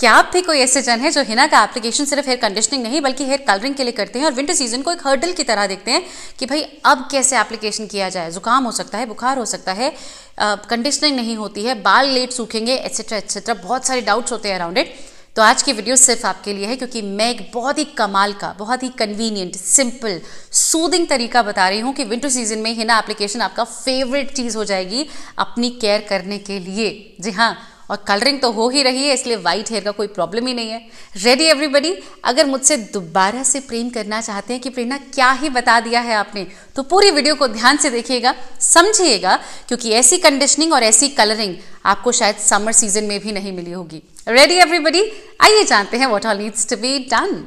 क्या आप भी कोई ऐसे जन है जो हिना का एप्लीकेशन सिर्फ हेयर कंडीशनिंग नहीं बल्कि हेयर कलरिंग के लिए करते हैं और विंटर सीजन को एक हर्डल की तरह देखते हैं कि भाई अब कैसे एप्लीकेशन किया जाए जुकाम हो सकता है बुखार हो सकता है कंडीशनिंग नहीं होती है बाल लेट सूखेंगे एक्सेट्रा एक्सेट्रा बहुत सारे डाउट्स होते हैं अराउंड इट तो आज की वीडियो सिर्फ आपके लिए है क्योंकि मैं एक बहुत ही कमाल का बहुत ही कन्वीनियंट सिंपल सूदिंग तरीका बता रही हूँ कि विंटर सीजन में हिना एप्लीकेशन आपका फेवरेट चीज़ हो जाएगी अपनी केयर करने के लिए जी हाँ और कलरिंग तो हो ही रही है इसलिए वाइट हेयर का कोई प्रॉब्लम ही नहीं है रेडी एवरीबडी अगर मुझसे दोबारा से प्रेम करना चाहते हैं कि प्रेरणा क्या ही बता दिया है आपने तो पूरी वीडियो को ध्यान से देखिएगा समझिएगा क्योंकि ऐसी कंडीशनिंग और ऐसी कलरिंग आपको शायद समर सीजन में भी नहीं मिली होगी रेडी एवरीबडी आइए जानते हैं what all needs to be done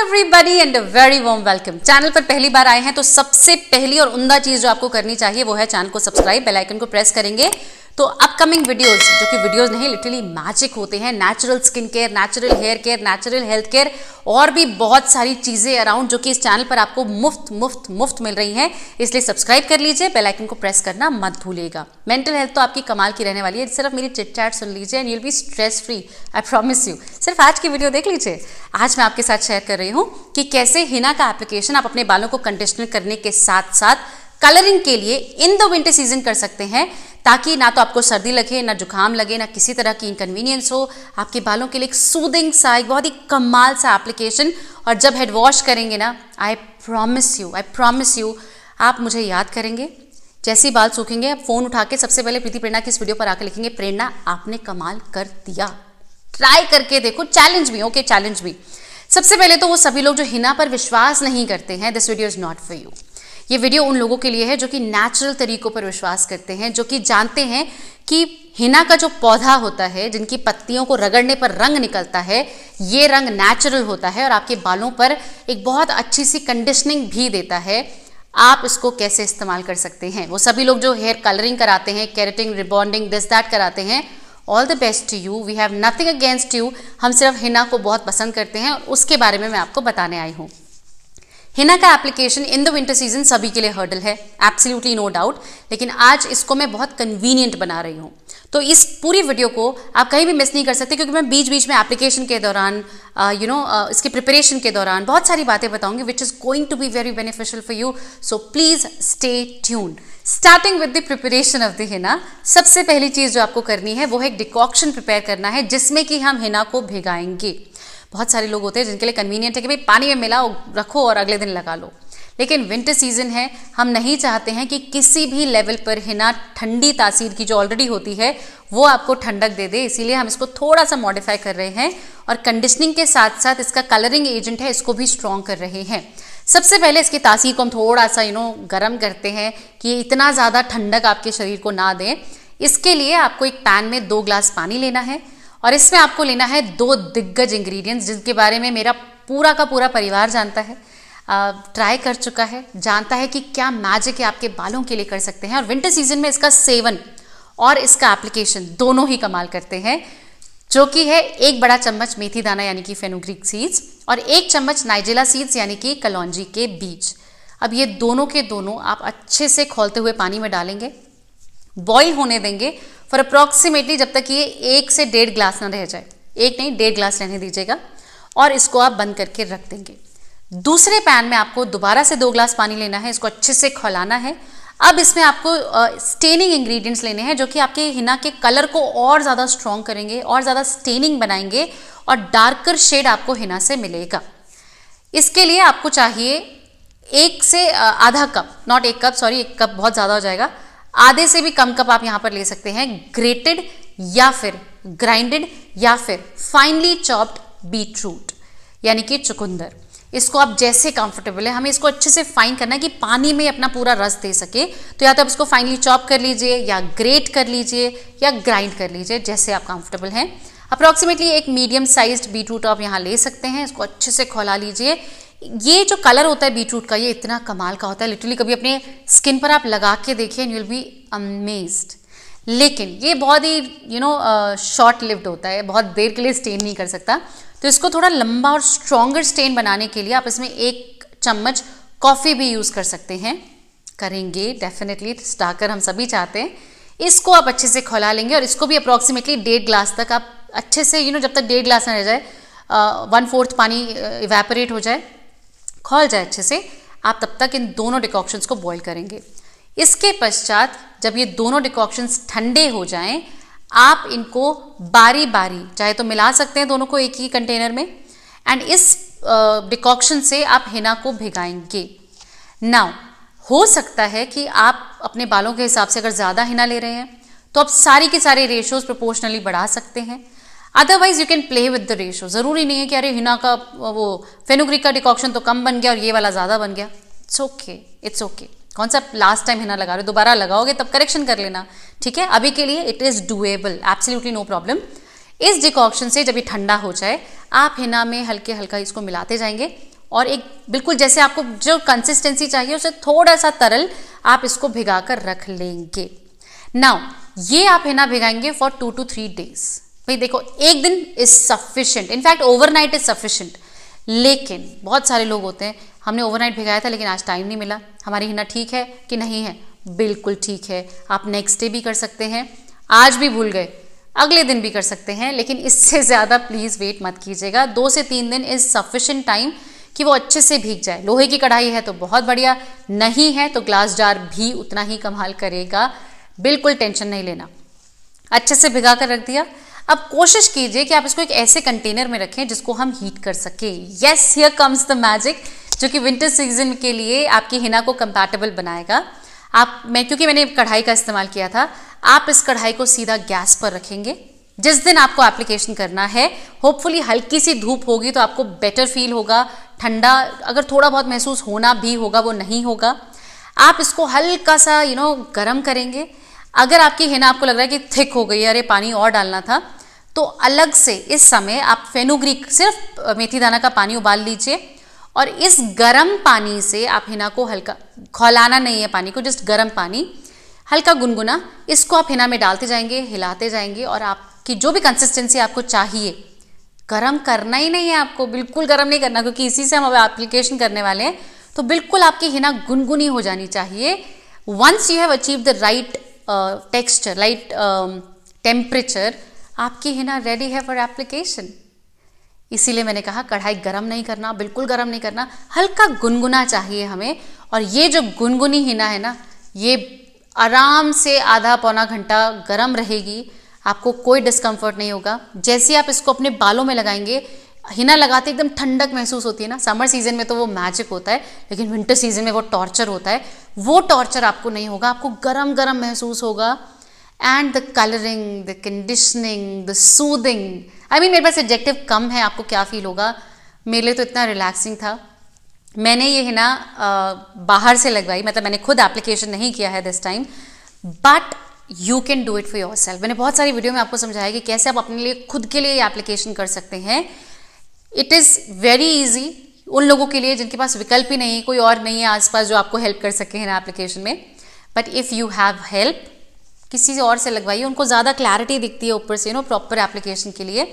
everybody and very warm welcome channel पर पहली बार आए हैं तो सबसे पहली और उमदा चीज जो आपको करनी चाहिए वो है चैनल को सब्सक्राइब बेल आइकन को प्रेस करेंगे तो अपकमिंग वीडियोस जो कि वीडियोस नहीं लिटरली मैजिक होते हैं natural skin care natural hair care natural health care और भी बहुत सारी चीज़ें अराउंड जो कि इस चैनल पर आपको मुफ्त मुफ्त मुफ्त मिल रही हैं इसलिए सब्सक्राइब कर लीजिए बेल आइकन को प्रेस करना मत भूलिएगा मेंटल हेल्थ तो आपकी कमाल की रहने वाली है सिर्फ मेरी चिट चैट सुन लीजिए and you'll be stress free I promise you सिर्फ आज की वीडियो देख लीजिए आज मैं आपके साथ शेयर कर रही हूँ कि कैसे हिना का एप्लीकेशन आप अपने बालों को कंडीशनर करने के साथ साथ कलरिंग के लिए इन द विंटर सीजन कर सकते हैं ताकि ना तो आपको सर्दी लगे ना जुकाम लगे ना किसी तरह की इनकन्वीनियंस हो आपके बालों के लिए एक सूदिंग सा एक बहुत ही कमाल सा एप्लीकेशन और जब हेड वॉश करेंगे ना I promise you I promise you आप मुझे याद करेंगे जैसे ही बाल सूखेंगे आप फ़ोन उठा के सबसे पहले प्रीति प्रेरणा की इस वीडियो पर आकर लिखेंगे प्रेरणा आपने कमाल कर दिया ट्राई करके देखो चैलेंज भी ओके चैलेंज भी सबसे पहले तो वो सभी लोग जो हिना पर विश्वास नहीं करते हैं this video is not for you ये वीडियो उन लोगों के लिए है जो कि नेचुरल तरीकों पर विश्वास करते हैं जो कि जानते हैं कि हिना का जो पौधा होता है जिनकी पत्तियों को रगड़ने पर रंग निकलता है ये रंग नेचुरल होता है और आपके बालों पर एक बहुत अच्छी सी कंडीशनिंग भी देता है आप इसको कैसे इस्तेमाल कर सकते हैं वो सभी लोग जो हेयर कलरिंग कराते हैं कैरेटिंग रिबॉन्डिंग दिस दैट कराते हैं all the best to you we have nothing against you हम सिर्फ हिना को बहुत पसंद करते हैं और उसके बारे में मैं आपको बताने आई हूँ हिना का application in the winter season सभी के लिए हर्डल है एब्सोल्युटली नो डाउट लेकिन आज इसको मैं बहुत कन्वीनियंट बना रही हूँ तो इस पूरी वीडियो को आप कहीं भी मिस नहीं कर सकते क्योंकि मैं बीच बीच में एप्लीकेशन के दौरान यू uh, नो uh, इसके प्रिपरेशन के दौरान बहुत सारी बातें बताऊंगी which is going to be very beneficial for you so please stay tune starting with the preparation of the henna सबसे पहली चीज़ जो आपको करनी है वो है एक डिकॉक्शन प्रिपेयर करना है जिसमें कि हम हिना को भिगाएंगे बहुत सारे लोग होते हैं जिनके लिए कन्वीनियंट है कि भाई पानी में मिलाओ रखो और अगले दिन लगा लो लेकिन विंटर सीजन है हम नहीं चाहते हैं कि किसी भी लेवल पर हिना ठंडी तासीर की जो ऑलरेडी होती है वो आपको ठंडक दे दे इसीलिए हम इसको थोड़ा सा मॉडिफाई कर रहे हैं और कंडीशनिंग के साथ साथ इसका कलरिंग एजेंट है इसको भी स्ट्रॉन्ग कर रहे हैं सबसे पहले इसकी तासीर को हम थोड़ा सा यू नो गर्म करते हैं कि इतना ज़्यादा ठंडक आपके शरीर को ना दें इसके लिए आपको एक पैन में दो ग्लास पानी लेना है और इसमें आपको लेना है दो दिग्गज इंग्रेडिएंट्स जिनके बारे में मेरा पूरा का पूरा परिवार जानता है ट्राई कर चुका है जानता है कि क्या मैजिक आपके बालों के लिए कर सकते हैं और विंटर सीजन में इसका सेवन और इसका एप्लीकेशन दोनों ही कमाल करते हैं जो कि है एक बड़ा चम्मच मेथी दाना यानी कि फेनोग्रिक सीड्स और एक चम्मच नाइजेला सीड्स यानी कि कलौजी के बीज अब ये दोनों के दोनों आप अच्छे से खोलते हुए पानी में डालेंगे बॉईल होने देंगे फॉर अप्रॉक्सीमेटली जब तक ये एक से डेढ़ ग्लास ना रह जाए एक नहीं डेढ़ ग्लास रहने दीजिएगा और इसको आप बंद करके रख देंगे दूसरे पैन में आपको दोबारा से दो ग्लास पानी लेना है इसको अच्छे से खौलाना है अब इसमें आपको स्टेनिंग uh, इंग्रेडिएंट्स लेने हैं जो कि आपके हिना के कलर को और ज़्यादा स्ट्रॉन्ग करेंगे और ज़्यादा स्टेनिंग बनाएंगे और डार्कर शेड आपको हिना से मिलेगा इसके लिए आपको चाहिए एक से uh, आधा कप नॉट एक कप सॉरी एक कप बहुत ज़्यादा हो जाएगा आधे से भी कम कप आप यहाँ पर ले सकते हैं ग्रेटेड या फिर ग्राइंडेड या फिर फाइनली चॉप्ड बीट रूट यानी कि चुकंदर इसको आप जैसे कंफर्टेबल है हमें इसको अच्छे से फाइन करना है कि पानी में अपना पूरा रस दे सके तो या तो आप इसको फाइनली चॉप कर लीजिए या ग्रेट कर लीजिए या ग्राइंड कर लीजिए जैसे आप कंफर्टेबल हैं अप्रॉक्सीमेटली एक मीडियम साइज बीट रूट आप यहाँ ले सकते हैं इसको अच्छे से खोला लीजिए ये जो कलर होता है बीटरूट का ये इतना कमाल का होता है लिटरली कभी अपने स्किन पर आप लगा के देखिए एंड यूल बी अमेज्ड लेकिन ये बहुत ही यू नो शॉर्ट लिव्ड होता है बहुत देर के लिए स्टेन नहीं कर सकता तो इसको थोड़ा लंबा और स्ट्रॉन्गर स्टेन बनाने के लिए आप इसमें एक चम्मच कॉफ़ी भी यूज़ कर सकते हैं करेंगे डेफिनेटली स्टाकर हम सभी चाहते हैं इसको आप अच्छे से खोला लेंगे और इसको भी अप्रॉक्सीमेटली डेढ़ ग्लास तक आप अच्छे से यू you नो know, जब तक डेढ़ ग्लास ना रह जाए वन uh, फोर्थ पानी इवेपोरेट uh, हो जाए खोल जाए अच्छे से आप तब तक इन दोनों डिकॉक्शंस को बॉयल करेंगे इसके पश्चात जब ये दोनों डिकॉक्शंस ठंडे हो जाएं आप इनको बारी बारी चाहे तो मिला सकते हैं दोनों को एक ही कंटेनर में एंड इस डिकॉक्शन से आप हिना को भिगाएंगे नाउ हो सकता है कि आप अपने बालों के हिसाब से अगर ज़्यादा हिना ले रहे हैं तो आप सारी के सारे रेशोज़ प्रोपोर्शनली बढ़ा सकते हैं otherwise you can play with the ratio ज़रूरी नहीं है कि अरे हिना का वो फेनोग्रिक का डिकॉक्शन तो कम बन गया और ये वाला ज़्यादा बन गया इट्स ओके इट्स ओके कौन सा लास्ट टाइम हिना लगा रहे हो दोबारा लगाओगे तब करेक्शन कर लेना ठीक है अभी के लिए it is doable absolutely no problem इस डिकॉक्शन से जब ये ठंडा हो जाए आप हिना में हल्के हल्का इसको मिलाते जाएंगे और एक बिल्कुल जैसे आपको जो कंसिस्टेंसी चाहिए उसे थोड़ा सा तरल आप इसको भिगा कर रख लेंगे नाउ ये आप हिना भिगाएंगे for two two three days भाई देखो एक दिन is sufficient in fact overnight is sufficient लेकिन बहुत सारे लोग होते हैं हमने ओवरनाइट भिगाया था लेकिन आज टाइम नहीं मिला हमारी हिना ठीक है कि नहीं है बिल्कुल ठीक है आप नेक्स्ट डे भी कर सकते हैं आज भी भूल गए अगले दिन भी कर सकते हैं लेकिन इससे ज़्यादा प्लीज़ वेट मत कीजिएगा दो से तीन दिन इज़ सफिशेंट टाइम कि वो अच्छे से भीग जाए लोहे की कढ़ाई है तो बहुत बढ़िया नहीं है तो ग्लास जार भी उतना ही कमाल करेगा बिल्कुल टेंशन नहीं लेना अच्छे से भिगा कर रख दिया अब कोशिश कीजिए कि आप इसको एक ऐसे कंटेनर में रखें जिसको हम हीट कर सकें yes here comes the magic जो कि विंटर सीजन के लिए आपकी हिना को कंपैटिबल बनाएगा आप मैं क्योंकि मैंने कढ़ाई का इस्तेमाल किया था आप इस कढ़ाई को सीधा गैस पर रखेंगे जिस दिन आपको एप्लीकेशन करना है होपफुली हल्की सी धूप होगी तो आपको बेटर फील होगा ठंडा अगर थोड़ा बहुत महसूस होना भी होगा वो नहीं होगा आप इसको हल्का सा यू नो गर्म करेंगे अगर आपकी हिना आपको लग रहा है कि थिक हो गई अरे पानी और डालना था तो अलग से इस समय आप फेनुग्रीक सिर्फ मेथी दाना का पानी उबाल लीजिए और इस गर्म पानी से आप हिना को हल्का खौलाना नहीं है पानी को जस्ट गर्म पानी हल्का गुनगुना इसको आप हिना में डालते जाएंगे हिलाते जाएंगे और आपकी जो भी कंसिस्टेंसी आपको चाहिए गर्म करना ही नहीं है आपको बिल्कुल गर्म नहीं करना क्योंकि इसी से हम अब एप्लीकेशन करने वाले हैं तो बिल्कुल आपकी हिना गुनगुनी हो जानी चाहिए once you have achieve the right texture right temperature आपकी हिना रेडी है फॉर एप्लीकेशन इसीलिए मैंने कहा कढ़ाई गरम नहीं करना बिल्कुल गरम नहीं करना हल्का गुनगुना चाहिए हमें और ये जो गुनगुनी हिना है ना ये आराम से आधा पौना घंटा गरम रहेगी आपको कोई डिस्कम्फर्ट नहीं होगा जैसे आप इसको अपने बालों में लगाएंगे हिना लगाते एकदम ठंडक महसूस होती है ना समर सीजन में तो वो मैजिक होता है लेकिन विंटर सीजन में वो टॉर्चर होता है वो टॉर्चर आपको नहीं होगा आपको गरम गरम महसूस होगा and the colouring the conditioning the soothing I mean मेरे पास एडजेक्टिव कम है आपको क्या फील होगा मेरे लिए तो इतना रिलैक्सिंग था मैंने ये हिना बाहर से लगवाई मतलब मैंने खुद एप्लीकेशन नहीं किया है this time but you can do it for yourself मैंने बहुत सारी वीडियो में आपको समझाया कि कैसे आप अपने लिए खुद के लिए ये एप्लीकेशन कर सकते हैं इट इज़ वेरी ईजी उन लोगों के लिए जिनके पास विकल्प ही नहीं कोई और नहीं है आसपास जो आपको हेल्प कर सके हैं एप्लीकेशन में but if you have help किसी और से लगवाइए उनको ज़्यादा क्लैरिटी दिखती है ऊपर से यू नो प्रॉपर एप्लीकेशन के लिए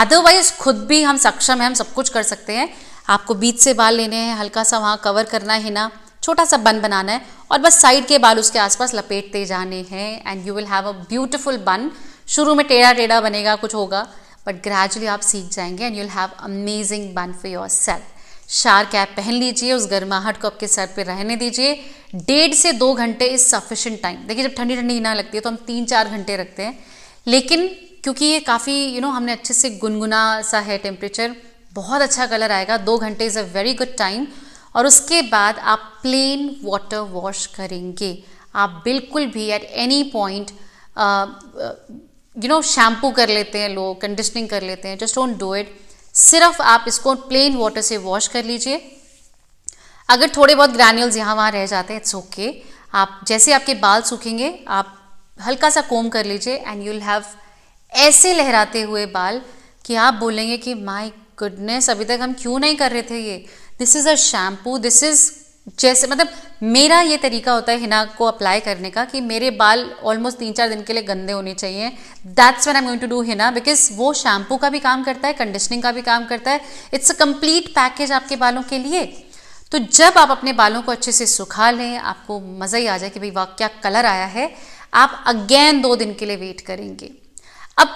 अदरवाइज खुद भी हम सक्षम हैं हम सब कुछ कर सकते हैं आपको बीच से बाल लेने हैं हल्का सा वहाँ कवर करना है ना छोटा सा बन बनाना है और बस साइड के बाल उसके आसपास लपेटते जाने हैं and you will have a beautiful bun शुरू में टेढ़ा टेढ़ा बनेगा कुछ होगा बट ग्रेजुअली आप सीख जाएंगे and you will have amazing bun for yourself shower cap पहन लीजिए उस गर्माहट को आपके सर पे रहने दीजिए डेढ़ से दो घंटे इज सफिशेंट टाइम देखिए जब ठंडी ठंडी ना लगती है तो हम तीन चार घंटे रखते हैं लेकिन क्योंकि ये काफ़ी यू नो हमने अच्छे से गुनगुना सा है टेम्परेचर बहुत अच्छा कलर आएगा दो घंटे is a very good time और उसके बाद आप प्लेन वाटर वॉश करेंगे आप बिल्कुल भी at any point you know shampoo कर लेते हैं लोग कंडीशनिंग कर लेते हैं जस्ट डोंट डू इट सिर्फ आप इसको प्लेन वाटर से वॉश कर लीजिए अगर थोड़े बहुत ग्रैन्यूल्स यहाँ वहाँ रह जाते हैं इट्स ओके आप जैसे आपके बाल सूखेंगे आप हल्का सा कोम कर लीजिए एंड यूल हैव ऐसे लहराते हुए बाल कि आप बोलेंगे कि माई गुडनेस अभी तक हम क्यों नहीं कर रहे थे ये this is a shampoo this is जैसे मतलब मेरा ये तरीका होता है हिना को अप्लाई करने का कि मेरे बाल ऑलमोस्ट तीन चार दिन के लिए गंदे होने चाहिए that's when I going to do henna because वो शैम्पू का भी काम करता है कंडीशनिंग का भी काम करता है इट्स अ कंप्लीट पैकेज आपके बालों के लिए तो जब आप अपने बालों को अच्छे से सुखा लें आपको मज़ा ही आ जाए कि भाई वाह क्या कलर आया है आप अगेन दो दिन के लिए वेट करेंगे अब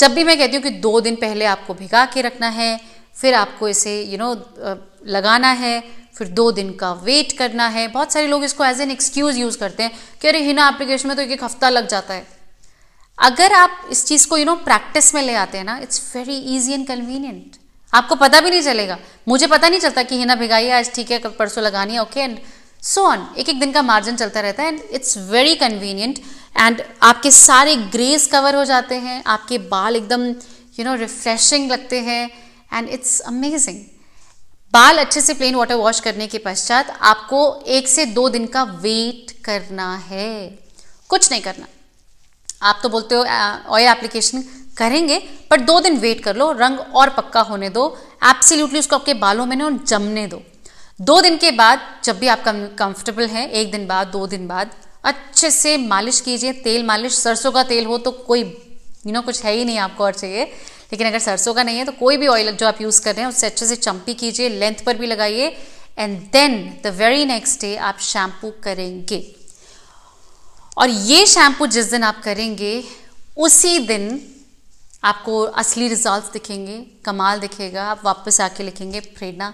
जब भी मैं कहती हूँ कि दो दिन पहले आपको भिगा के रखना है फिर आपको इसे यू you नो know, लगाना है फिर दो दिन का वेट करना है बहुत सारे लोग इसको एज एन एक्सक्यूज़ यूज़ करते हैं कि अरे हिना एप्लीकेशन में तो एक हफ्ता लग जाता है अगर आप इस चीज़ को यू नो प्रैक्टिस में ले आते हैं ना it's very easy and convenient आपको पता भी नहीं चलेगा मुझे पता नहीं चलता कि हिना भिगाई आज ठीक है परसों लगानी है ओके एंड सो ऑन एक एक दिन का मार्जिन चलता रहता है and it's very convenient and आपके सारे ग्रेस कवर हो जाते हैं आपके बाल एकदम यू नो रिफ्रेशिंग लगते हैं एंड इट्स अमेजिंग बाल अच्छे से प्लेन वाटर वॉश करने के पश्चात आपको एक से दो दिन का वेट करना है कुछ नहीं करना आप तो बोलते हो ऑयल एप्लीकेशन करेंगे पर दो दिन वेट कर लो रंग और पक्का होने दो एप्सिल्यूटली उसको आपके बालों में ना जमने दो दो दिन के बाद जब भी आप कंफर्टेबल हैं एक दिन बाद दो दिन बाद अच्छे से मालिश कीजिए तेल मालिश सरसों का तेल हो तो कोई यू you नो know, कुछ है ही नहीं आपको और चाहिए लेकिन अगर सरसों का नहीं है तो कोई भी ऑयल जो आप यूज़ कर रहे हैं उससे अच्छे से चंपी कीजिए लेंथ पर भी लगाइए and then the very next day आप शैम्पू करेंगे और ये शैम्पू जिस दिन आप करेंगे उसी दिन आपको असली रिजल्ट दिखेंगे कमाल दिखेगा आप वापस आके लिखेंगे प्रेरणा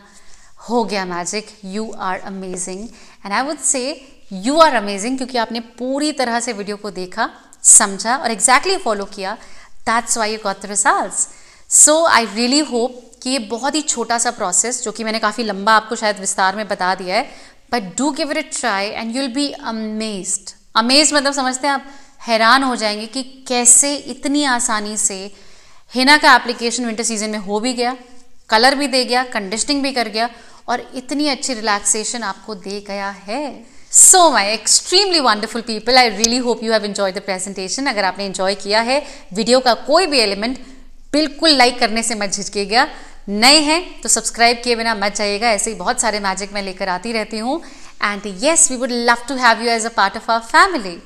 हो गया magic you are amazing and I would say you are amazing क्योंकि आपने पूरी तरह से वीडियो को देखा समझा और एग्जैक्टली exactly फॉलो किया that's why you got the result so I really hope कि ये बहुत ही छोटा सा प्रोसेस जो कि मैंने काफ़ी लंबा आपको शायद विस्तार में बता दिया है but do give it try and you will be amazed amaze मतलब समझते हैं आप हैरान हो जाएंगे कि कैसे इतनी आसानी से हिना का एप्लीकेशन विंटर सीजन में हो भी गया कलर भी दे गया कंडीशनिंग भी कर गया और इतनी अच्छी रिलैक्सेशन आपको दे गया है so my extremely wonderful people I really hope you have enjoy the presentation अगर आपने इन्जॉय किया है वीडियो का कोई भी एलिमेंट बिल्कुल लाइक करने से मत झिझकेगा नए हैं तो सब्सक्राइब किए बिना मत जाइएगा ऐसे ही बहुत सारे मैजिक मैं लेकर आती रहती हूँ and yes we would love to have you as a part of our family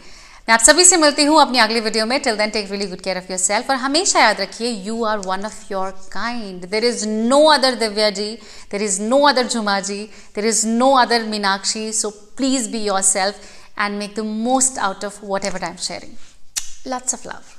मैं आप सभी से मिलती हूँ अपनी अगली वीडियो में till then take really good care of yourself और हमेशा याद रखिए you are one of your kind there is no other Divya ji there is no other Jhuma ji there is no other Meenakshi so please be yourself and make the most out of whatever I am sharing lots of love